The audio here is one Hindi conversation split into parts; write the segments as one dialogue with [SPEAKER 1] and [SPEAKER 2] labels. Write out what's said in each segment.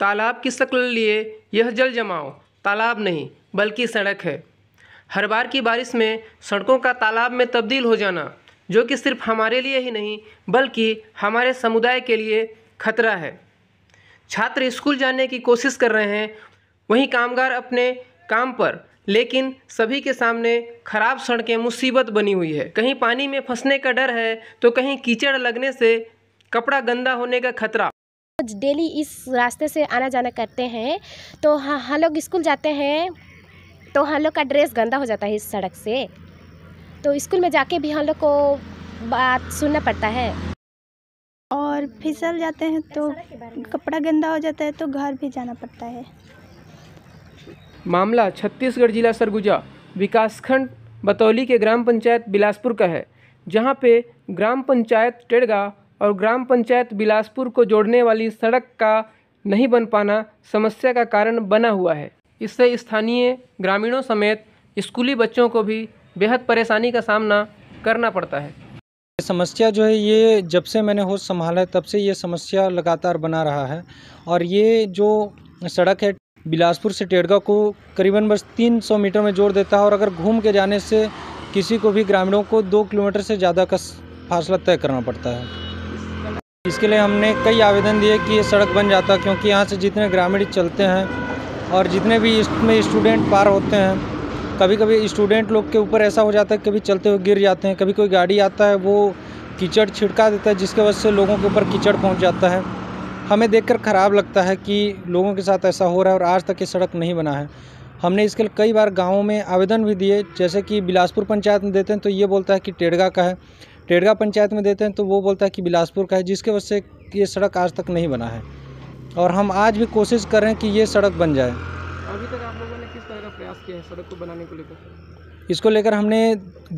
[SPEAKER 1] तालाब की शक्ल लिए यह जल जमाव तालाब नहीं बल्कि सड़क है हर बार की बारिश में सड़कों का तालाब में तब्दील हो जाना जो कि सिर्फ हमारे लिए ही नहीं बल्कि हमारे समुदाय के लिए खतरा है छात्र स्कूल जाने की कोशिश कर रहे हैं वहीं कामगार अपने काम पर लेकिन सभी के सामने खराब सड़कें मुसीबत बनी हुई है कहीं पानी में फंसने का डर है तो कहीं कीचड़ लगने से कपड़ा गंदा होने का खतरा डेली इस रास्ते से आना जाना करते हैं तो हाँ हम हाँ लोग स्कूल जाते हैं तो हम हाँ लोग का ड्रेस गंदा हो जाता है इस सड़क से तो स्कूल में
[SPEAKER 2] जाके भी हम हाँ लोग को बात सुनना पड़ता है और फिसल जाते हैं तो कपड़ा गंदा हो जाता है तो घर भी जाना पड़ता है
[SPEAKER 1] मामला छत्तीसगढ़ जिला सरगुजा विकासखंड बतौली के ग्राम पंचायत बिलासपुर का है जहाँ पे ग्राम पंचायत टेड़गा और ग्राम पंचायत बिलासपुर को जोड़ने वाली सड़क का नहीं बन पाना समस्या का कारण बना हुआ है इससे स्थानीय ग्रामीणों समेत स्कूली बच्चों को भी बेहद परेशानी का सामना करना पड़ता है
[SPEAKER 2] समस्या जो है ये जब से मैंने होश संभाला है तब से ये समस्या लगातार बना रहा है और ये जो सड़क है बिलासपुर से टेड़गा को करीबन बस 300 मीटर में जोड़ देता है और अगर घूम के जाने से किसी को भी ग्रामीणों को दो किलोमीटर से ज़्यादा का फासला तय करना पड़ता है इसके लिए हमने कई आवेदन दिए कि ये सड़क बन जाता क्योंकि यहाँ से जितने ग्रामीण चलते हैं और जितने भी इसमें स्टूडेंट पार होते हैं कभी कभी स्टूडेंट लोग के ऊपर ऐसा हो जाता है कभी चलते हुए गिर जाते हैं कभी कोई गाड़ी आता है वो कीचड़ छिड़का देता है जिसके वजह से लोगों के ऊपर कीचड़ पहुँच जाता है हमें देखकर ख़राब लगता है कि लोगों के साथ ऐसा हो रहा है और आज तक ये सड़क नहीं बना है हमने इसके लिए कई बार गाँव में आवेदन भी दिए जैसे कि बिलासपुर पंचायत में देते हैं तो ये बोलता है कि टेड़गा का है टेडगा पंचायत में देते हैं तो वो बोलता है कि बिलासपुर का है जिसके वजह से ये सड़क आज तक नहीं बना है और हम आज भी कोशिश करें कि ये सड़क बन जाए अभी
[SPEAKER 1] तक आप लोगों ने किस तरह का प्रयास किया है सड़क को बनाने को लेकर
[SPEAKER 2] इसको लेकर हमने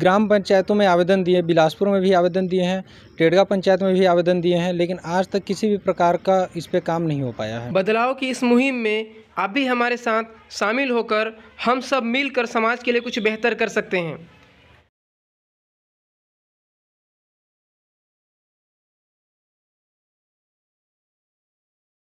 [SPEAKER 2] ग्राम पंचायतों में आवेदन दिए बिलासपुर में भी आवेदन दिए हैं टेडगा पंचायत में भी आवेदन दिए हैं लेकिन आज तक किसी भी प्रकार का इस पर काम नहीं हो पाया है
[SPEAKER 1] बदलाव की इस मुहिम में आप भी हमारे साथ शामिल होकर हम सब मिलकर समाज के लिए कुछ बेहतर कर सकते हैं